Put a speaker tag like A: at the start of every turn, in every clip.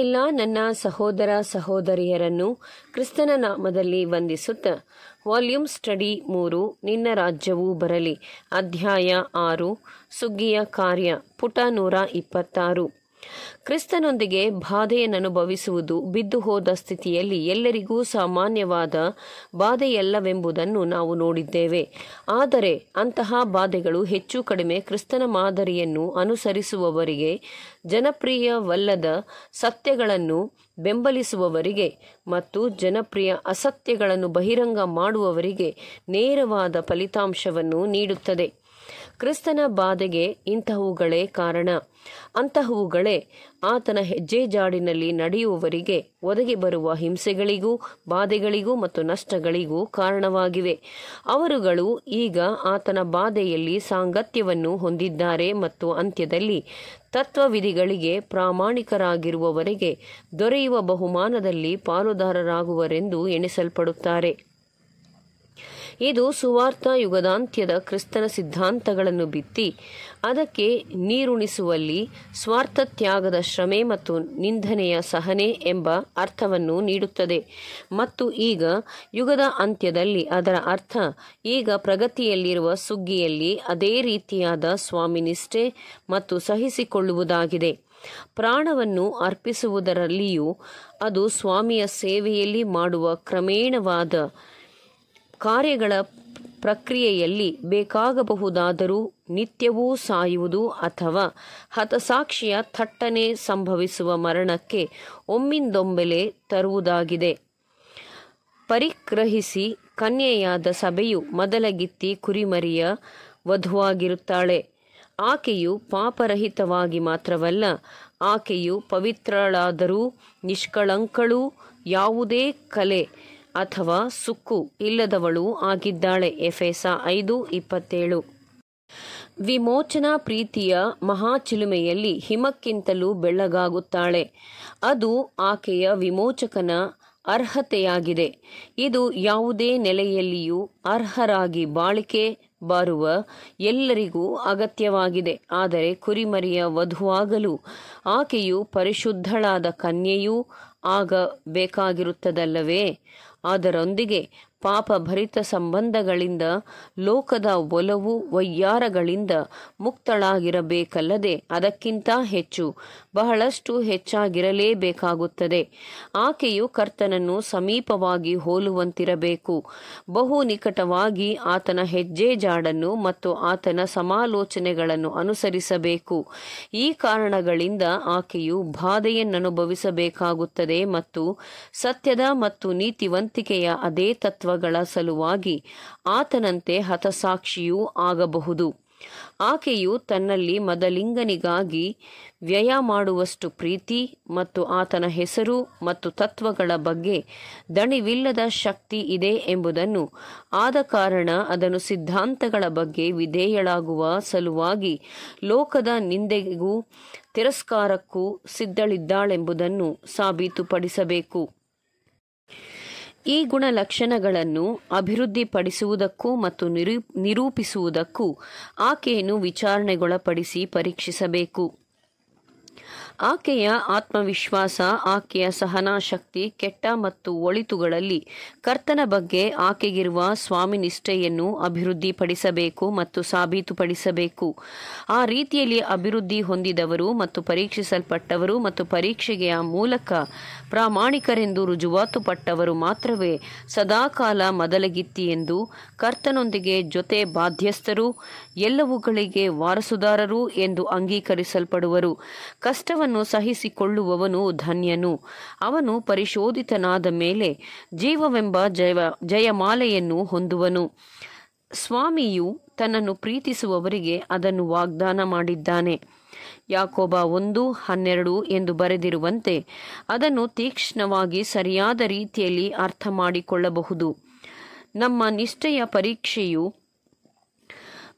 A: ಎಲ್ಲ ನನ್ನ ಸಹೋದರ ಸಹೋದರಿಯರನ್ನು ಕ್ರಿಸ್ತನ ನಾಮದಲ್ಲಿ ವಂದಿಸುತ್ತ ವಾಲ್ಯೂಮ್ ಸ್ಟಡಿ ಮೂರು ನಿನ್ನ ರಾಜ್ಯವೂ ಬರಲಿ ಅಧ್ಯಾಯ ಆರು ಸುಗ್ಗಿಯ ಕಾರ್ಯ ಪುಟ ನೂರ ಇಪ್ಪತ್ತಾರು ಕ್ರಿಸ್ತನೊಂದಿಗೆ ಬಾಧೆಯನ್ನು ಬಿದ್ದು ಹೋದ ಸ್ಥಿತಿಯಲ್ಲಿ ಎಲ್ಲರಿಗೂ ಸಾಮಾನ್ಯವಾದ ಬಾಧೆಯಲ್ಲವೆಂಬುದನ್ನು ನಾವು ನೋಡಿದ್ದೇವೆ ಆದರೆ ಅಂತಹ ಬಾಧೆಗಳು ಹೆಚ್ಚು ಕಡಿಮೆ ಕ್ರಿಸ್ತನ ಮಾದರಿಯನ್ನು ಅನುಸರಿಸುವವರಿಗೆ ಜನಪ್ರಿಯವಲ್ಲದ ಸತ್ಯಗಳನ್ನು ಬೆಂಬಲಿಸುವವರಿಗೆ ಮತ್ತು ಜನಪ್ರಿಯ ಅಸತ್ಯಗಳನ್ನು ಬಹಿರಂಗ ಮಾಡುವವರಿಗೆ ನೇರವಾದ ಫಲಿತಾಂಶವನ್ನು ನೀಡುತ್ತದೆ ಕ್ರಿಸ್ತನ ಬಾಧೆಗೆ ಇಂತಹವುಗಳೇ ಕಾರಣ ಅಂತಹವುಗಳೇ ಆತನ ಹೆಜ್ಜೆ ಜಾಡಿನಲ್ಲಿ ನಡೆಯುವವರಿಗೆ ಒದಗಿ ಬರುವ ಹಿಂಸೆಗಳಿಗೂ ಬಾಧೆಗಳಿಗೂ ಮತ್ತು ನಷ್ಟಗಳಿಗೂ ಕಾರಣವಾಗಿವೆ ಅವರುಗಳು ಈಗ ಆತನ ಬಾಧೆಯಲ್ಲಿ ಸಾಂಗತ್ಯವನ್ನು ಹೊಂದಿದ್ದಾರೆ ಮತ್ತು ಅಂತ್ಯದಲ್ಲಿ ತತ್ವವಿಧಿಗಳಿಗೆ ಪ್ರಾಮಾಣಿಕರಾಗಿರುವವರೆಗೆ ದೊರೆಯುವ ಬಹುಮಾನದಲ್ಲಿ ಪಾಲುದಾರರಾಗುವರೆಂದು ಎಣಿಸಲ್ಪಡುತ್ತಾರೆ ಇದು ಸುವಾರ್ಥ ಯುಗದಾಂತ್ಯದ ಕ್ರಿಸ್ತನ ಸಿದ್ಧಾಂತಗಳನ್ನು ಬಿತ್ತಿ ಅದಕ್ಕೆ ನೀರುಣಿಸುವಲ್ಲಿ ಸ್ವಾರ್ಥ ತ್ಯಾಗದ ಶ್ರಮೆ ಮತ್ತು ನಿಂದನೆಯ ಸಹನೆ ಎಂಬ ಅರ್ಥವನ್ನು ನೀಡುತ್ತದೆ ಮತ್ತು ಈಗ ಯುಗದ ಅಂತ್ಯದಲ್ಲಿ ಅದರ ಅರ್ಥ ಈಗ ಪ್ರಗತಿಯಲ್ಲಿರುವ ಸುಗ್ಗಿಯಲ್ಲಿ ಅದೇ ರೀತಿಯಾದ ನಿಷ್ಠೆ ಮತ್ತು ಸಹಿಸಿಕೊಳ್ಳುವುದಾಗಿದೆ ಪ್ರಾಣವನ್ನು ಅರ್ಪಿಸುವುದರಲ್ಲಿಯೂ ಅದು ಸ್ವಾಮಿಯ ಸೇವೆಯಲ್ಲಿ ಮಾಡುವ ಕ್ರಮೇಣವಾದ ಕಾರ್ಯಗಳ ಪ್ರಕ್ರಿಯೆಯಲ್ಲಿ ಬೇಕಾಗಬಹುದಾದರೂ ನಿತ್ಯವೂ ಸಾಯುವುದು ಅಥವಾ ಹತಸಾಕ್ಷಿಯ ಥಟ್ಟನೆ ಸಂಭವಿಸುವ ಮರಣಕ್ಕೆ ಒಮ್ಮಿಂದೊಂಬೆಲೆ ತರುವುದಾಗಿದೆ ಪರಿಗ್ರಹಿಸಿ ಕನ್ಯೆಯಾದ ಸಭೆಯು ಮೊದಲಗಿತ್ತಿ ಕುರಿಮರಿಯ ವಧುವಾಗಿರುತ್ತಾಳೆ ಆಕೆಯು ಪಾಪರಹಿತವಾಗಿ ಮಾತ್ರವಲ್ಲ ಆಕೆಯು ಪವಿತ್ರಳಾದರೂ ನಿಷ್ಕಳಂಕಳು ಯಾವುದೇ ಕಲೆ ಅಥವಾ ಸುಕ್ಕು ಇಲ್ಲದವಳು ಆಗಿದ್ದಾಳೆ ಎಫೆಸ ಐದು ಇಪ್ಪತ್ತೇಳು ವಿಮೋಚನಾ ಪ್ರೀತಿಯ ಮಹಾಚಿಲುಮೆಯಲ್ಲಿ ಹಿಮಕ್ಕಿಂತಲೂ ಬೆಳ್ಳಗಾಗುತ್ತಾಳೆ ಅದು ಆಕೆಯ ವಿಮೋಚಕನ ಅರ್ಹತೆಯಾಗಿದೆ ಇದು ಯಾವುದೇ ನೆಲೆಯಲ್ಲಿಯೂ ಅರ್ಹರಾಗಿ ಬಾಳಿಕೆ ಬರುವ ಎಲ್ಲರಿಗೂ ಅಗತ್ಯವಾಗಿದೆ ಆದರೆ ಕುರಿಮರಿಯ ವಧುವಾಗಲು ಆಕೆಯು ಪರಿಶುದ್ಧಳಾದ ಕನ್ಯೆಯೂ ಆಗಬೇಕಾಗಿರುತ್ತದಲ್ಲವೇ ಅದರೊಂದಿಗೆ ಪಾಪಭರಿತ ಸಂಬಂಧಗಳಿಂದ ಲೋಕದ ಒಲವು ವೈಯಾರಗಳಿಂದ ಮುಕ್ತಳಾಗಿರಬೇಕಲ್ಲದೆ ಅದಕ್ಕಿಂತ ಹೆಚ್ಚು ಬಹಳಷ್ಟು ಹೆಚ್ಚಾಗಿರಲೇಬೇಕಾಗುತ್ತದೆ ಆಕೆಯು ಕರ್ತನನ್ನು ಸಮೀಪವಾಗಿ ಹೋಲುವಂತಿರಬೇಕು ಬಹು ನಿಕಟವಾಗಿ ಆತನ ಹೆಜ್ಜೆ ಜಾಡನ್ನು ಮತ್ತು ಆತನ ಸಮಾಲೋಚನೆಗಳನ್ನು ಅನುಸರಿಸಬೇಕು ಈ ಕಾರಣಗಳಿಂದ ಆಕೆಯು ಬಾಧೆಯನ್ನನುಭವಿಸಬೇಕಾಗುತ್ತದೆ ಮತ್ತು ಸತ್ಯದ ಮತ್ತು ನೀತಿವಂತಿಕೆಯ ಅದೇ ತತ್ವ ಗಳ ಸಲುವಾಗಿ ಆತನಂತೆ ಹತಸಾಕ್ಷಿಯೂ ಆಗಬಹುದು ಆಕೆಯು ತನ್ನಲ್ಲಿ ಮದಲಿಂಗನಿಗಾಗಿ ವ್ಯಯ ಮಾಡುವಷ್ಟು ಪ್ರೀತಿ ಮತ್ತು ಆತನ ಹೆಸರು ಮತ್ತು ತತ್ವಗಳ ಬಗ್ಗೆ ದಣಿವಿಲ್ಲದ ಶಕ್ತಿ ಇದೆ ಎಂಬುದನ್ನು ಆದ ಕಾರಣ ಅದನ್ನು ಸಿದ್ಧಾಂತಗಳ ಬಗ್ಗೆ ವಿಧೇಯಳಾಗುವ ಸಲುವಾಗಿ ಲೋಕದ ನಿಂದೆಗೂ ತಿರಸ್ಕಾರಕ್ಕೂ ಸಿದ್ಧಳಿದ್ದಾಳೆಂಬುದನ್ನು ಸಾಬೀತುಪಡಿಸಬೇಕು ಈ ಗುಣಲಕ್ಷಣಗಳನ್ನು ಅಭಿವೃದ್ಧಿಪಡಿಸುವುದಕ್ಕೂ ಮತ್ತು ನಿರೂಪಿಸುವುದಕ್ಕೂ ಆಕೆಯನ್ನು ವಿಚಾರಣೆಗೊಳಪಡಿಸಿ ಪರೀಕ್ಷಿಸಬೇಕು ಆಕೆಯ ಆತ್ಮವಿಶ್ವಾಸ ಆಕೆಯ ಸಹನಾ ಶಕ್ತಿ ಕೆಟ್ಟ ಮತ್ತು ಒಳಿತುಗಳಲ್ಲಿ ಕರ್ತನ ಬಗ್ಗೆ ಆಕೆಗಿರುವ ಸ್ವಾಮಿ ನಿಷ್ಠೆಯನ್ನು ಅಭಿವೃದ್ಧಿಪಡಿಸಬೇಕು ಮತ್ತು ಸಾಬೀತುಪಡಿಸಬೇಕು ಆ ರೀತಿಯಲ್ಲಿ ಅಭಿವೃದ್ಧಿ ಹೊಂದಿದವರು ಮತ್ತು ಪರೀಕ್ಷಿಸಲ್ಪಟ್ಟವರು ಮತ್ತು ಪರೀಕ್ಷೆಗೆ ಮೂಲಕ ಪ್ರಾಮಾಣಿಕರೆಂದು ರುಜುವಾತುಪಟ್ಟವರು ಮಾತ್ರವೇ ಸದಾಕಾಲ ಮೊದಲಗಿತ್ತಿ ಎಂದು ಕರ್ತನೊಂದಿಗೆ ಜೊತೆ ಬಾಧ್ಯಸ್ಥರು ಎಲ್ಲವುಗಳಿಗೆ ವಾರಸುದಾರರು ಎಂದು ಅಂಗೀಕರಿಸಲ್ಪಡುವರು ಕಷ್ಟ ಎಲ್ಲವನ್ನು ಸಹಿಸಿಕೊಳ್ಳುವವನು ಧನ್ಯನು ಅವನು ಪರಿಶೋಧಿತನಾದ ಮೇಲೆ ಜೀವವೆಂಬ ಜಯಮಾಲೆಯನ್ನು ಹೊಂದುವನು ಸ್ವಾಮಿಯು ತನ್ನನ್ನು ಪ್ರೀತಿಸುವವರಿಗೆ ಅದನ್ನು ವಾಗ್ದಾನ ಮಾಡಿದ್ದಾನೆ ಯಾಕೋಬ ಒಂದು ಹನ್ನೆರಡು ಎಂದು ಬರೆದಿರುವಂತೆ ಅದನ್ನು ತೀಕ್ಷ್ಣವಾಗಿ ಸರಿಯಾದ ರೀತಿಯಲ್ಲಿ ಅರ್ಥ ಮಾಡಿಕೊಳ್ಳಬಹುದು ನಮ್ಮ ನಿಷ್ಠೆಯ ಪರೀಕ್ಷೆಯು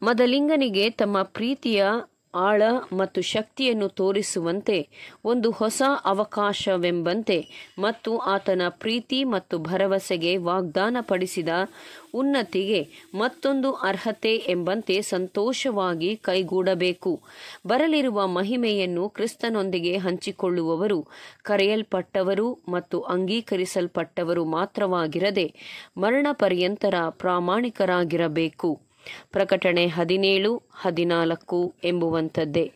A: ಮದಲಿಂಗನಿಗೆ ತಮ್ಮ ಪ್ರೀತಿಯ ಆಳ ಮತ್ತು ಶಕ್ತಿಯನ್ನು ತೋರಿಸುವಂತೆ ಒಂದು ಹೊಸ ಅವಕಾಶವೆಂಬಂತೆ ಮತ್ತು ಆತನ ಪ್ರೀತಿ ಮತ್ತು ಭರವಸೆಗೆ ವಾಗ್ದಾನ ಪಡಿಸಿದ ಉನ್ನತಿಗೆ ಮತ್ತೊಂದು ಅರ್ಹತೆ ಎಂಬಂತೆ ಸಂತೋಷವಾಗಿ ಕೈಗೂಡಬೇಕು ಬರಲಿರುವ ಮಹಿಮೆಯನ್ನು ಕ್ರಿಸ್ತನೊಂದಿಗೆ ಹಂಚಿಕೊಳ್ಳುವವರು ಕರೆಯಲ್ಪಟ್ಟವರು ಮತ್ತು ಅಂಗೀಕರಿಸಲ್ಪಟ್ಟವರು ಮಾತ್ರವಾಗಿರದೆ ಮರಣ ಪರ್ಯಂತರ ಪ್ರಾಮಾಣಿಕರಾಗಿರಬೇಕು ಪ್ರಕಟಣೆ ಹದಿನೇಳು ಹದಿನಾಲ್ಕು ಎಂಬುವಂಥದ್ದೇ